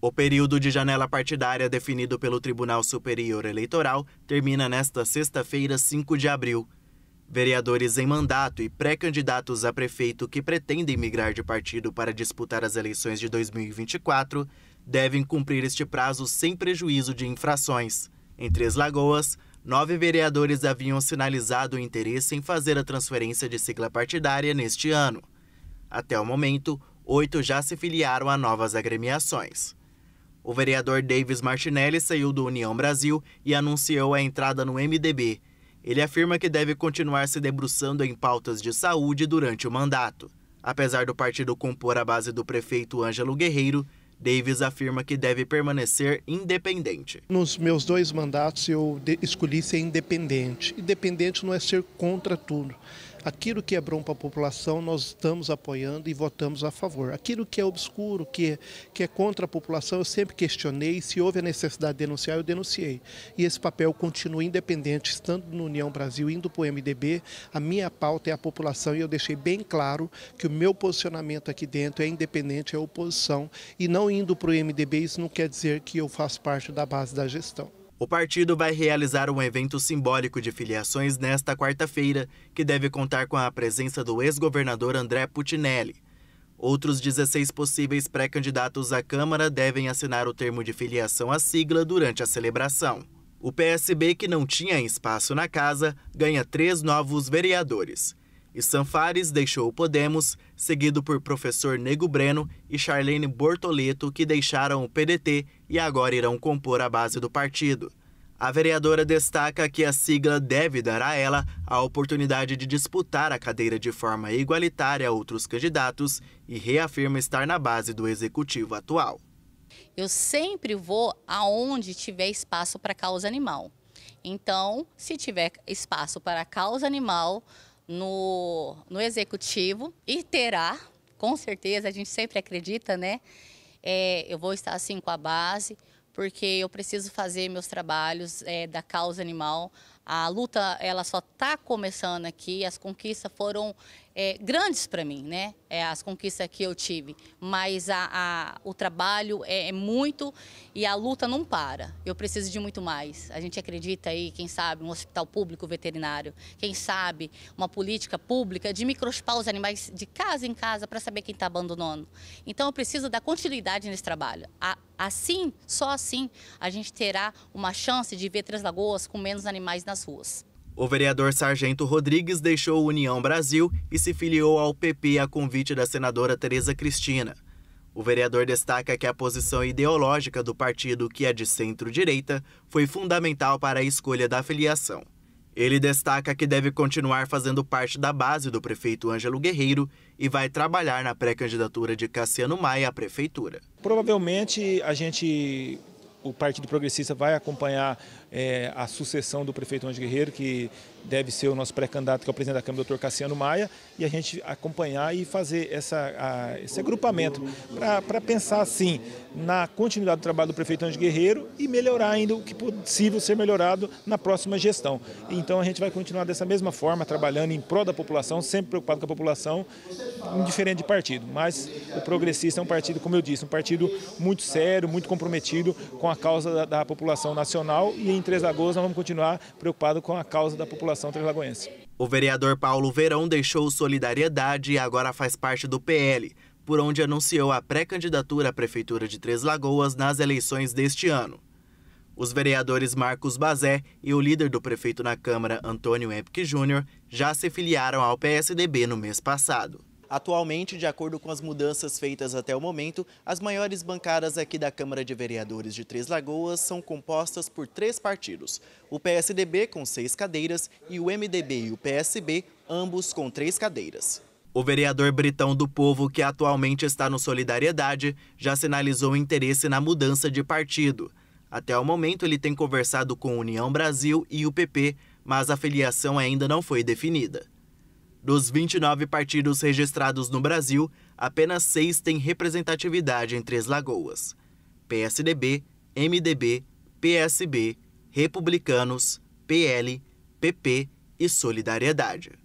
O período de janela partidária definido pelo Tribunal Superior Eleitoral termina nesta sexta-feira, 5 de abril. Vereadores em mandato e pré-candidatos a prefeito que pretendem migrar de partido para disputar as eleições de 2024 devem cumprir este prazo sem prejuízo de infrações. Em Três Lagoas, nove vereadores haviam sinalizado o interesse em fazer a transferência de sigla partidária neste ano. Até o momento, oito já se filiaram a novas agremiações. O vereador Davis Martinelli saiu do União Brasil e anunciou a entrada no MDB. Ele afirma que deve continuar se debruçando em pautas de saúde durante o mandato. Apesar do partido compor a base do prefeito Ângelo Guerreiro, Davis afirma que deve permanecer independente. Nos meus dois mandatos eu escolhi ser independente. Independente não é ser contra tudo, Aquilo que é bom para a população, nós estamos apoiando e votamos a favor. Aquilo que é obscuro, que é, que é contra a população, eu sempre questionei. Se houve a necessidade de denunciar, eu denunciei. E esse papel continua independente, estando no União Brasil, indo para o MDB. A minha pauta é a população e eu deixei bem claro que o meu posicionamento aqui dentro é independente, é oposição. E não indo para o MDB, isso não quer dizer que eu faço parte da base da gestão. O partido vai realizar um evento simbólico de filiações nesta quarta-feira, que deve contar com a presença do ex-governador André Putinelli. Outros 16 possíveis pré-candidatos à Câmara devem assinar o termo de filiação à sigla durante a celebração. O PSB, que não tinha espaço na casa, ganha três novos vereadores. E Sanfares deixou o Podemos, seguido por professor Nego Breno e Charlene Bortoleto, que deixaram o PDT e agora irão compor a base do partido. A vereadora destaca que a sigla deve dar a ela a oportunidade de disputar a cadeira de forma igualitária a outros candidatos e reafirma estar na base do executivo atual. Eu sempre vou aonde tiver espaço para causa animal. Então, se tiver espaço para causa animal, no, no executivo e terá, com certeza, a gente sempre acredita, né? É, eu vou estar assim com a base, porque eu preciso fazer meus trabalhos é, da causa animal a luta ela só está começando aqui. As conquistas foram é, grandes para mim, né? É, as conquistas que eu tive, mas a, a, o trabalho é, é, muito e a luta não para. Eu preciso de muito mais. A gente acredita aí, quem sabe, um hospital público veterinário, quem sabe uma política pública de microchipar os animais de casa em casa para saber quem está abandonando. Então eu preciso da continuidade nesse trabalho. A, assim, só assim, a gente terá uma chance de ver Três Lagoas com menos animais nas nas ruas. O vereador Sargento Rodrigues deixou União Brasil e se filiou ao PP a convite da senadora Tereza Cristina. O vereador destaca que a posição ideológica do partido, que é de centro-direita, foi fundamental para a escolha da filiação. Ele destaca que deve continuar fazendo parte da base do prefeito Ângelo Guerreiro e vai trabalhar na pré-candidatura de Cassiano Maia à prefeitura. Provavelmente a gente o Partido Progressista vai acompanhar é, a sucessão do prefeito onde Guerreiro, que deve ser o nosso pré-candidato, que é o presidente da Câmara, doutor Cassiano Maia, e a gente acompanhar e fazer essa, a, esse agrupamento para pensar, sim, na continuidade do trabalho do prefeito Anjo Guerreiro e melhorar ainda o que possível ser melhorado na próxima gestão. Então a gente vai continuar dessa mesma forma, trabalhando em prol da população, sempre preocupado com a população, indiferente de partido. Mas o Progressista é um partido, como eu disse, um partido muito sério, muito comprometido com a causa da, da população nacional e em Três Lagoas nós vamos continuar preocupado com a causa da população população trilagoense. O vereador Paulo Verão deixou Solidariedade e agora faz parte do PL, por onde anunciou a pré-candidatura à Prefeitura de Três Lagoas nas eleições deste ano. Os vereadores Marcos Bazé e o líder do prefeito na Câmara, Antônio Epic Júnior, já se filiaram ao PSDB no mês passado. Atualmente, de acordo com as mudanças feitas até o momento, as maiores bancadas aqui da Câmara de Vereadores de Três Lagoas são compostas por três partidos: o PSDB com seis cadeiras e o MDB e o PSB, ambos com três cadeiras. O vereador Britão do Povo, que atualmente está no Solidariedade, já sinalizou interesse na mudança de partido. Até o momento, ele tem conversado com União Brasil e o PP, mas a filiação ainda não foi definida. Dos 29 partidos registrados no Brasil, apenas seis têm representatividade em Três Lagoas: PSDB, MDB, PSB, Republicanos, PL, PP e Solidariedade.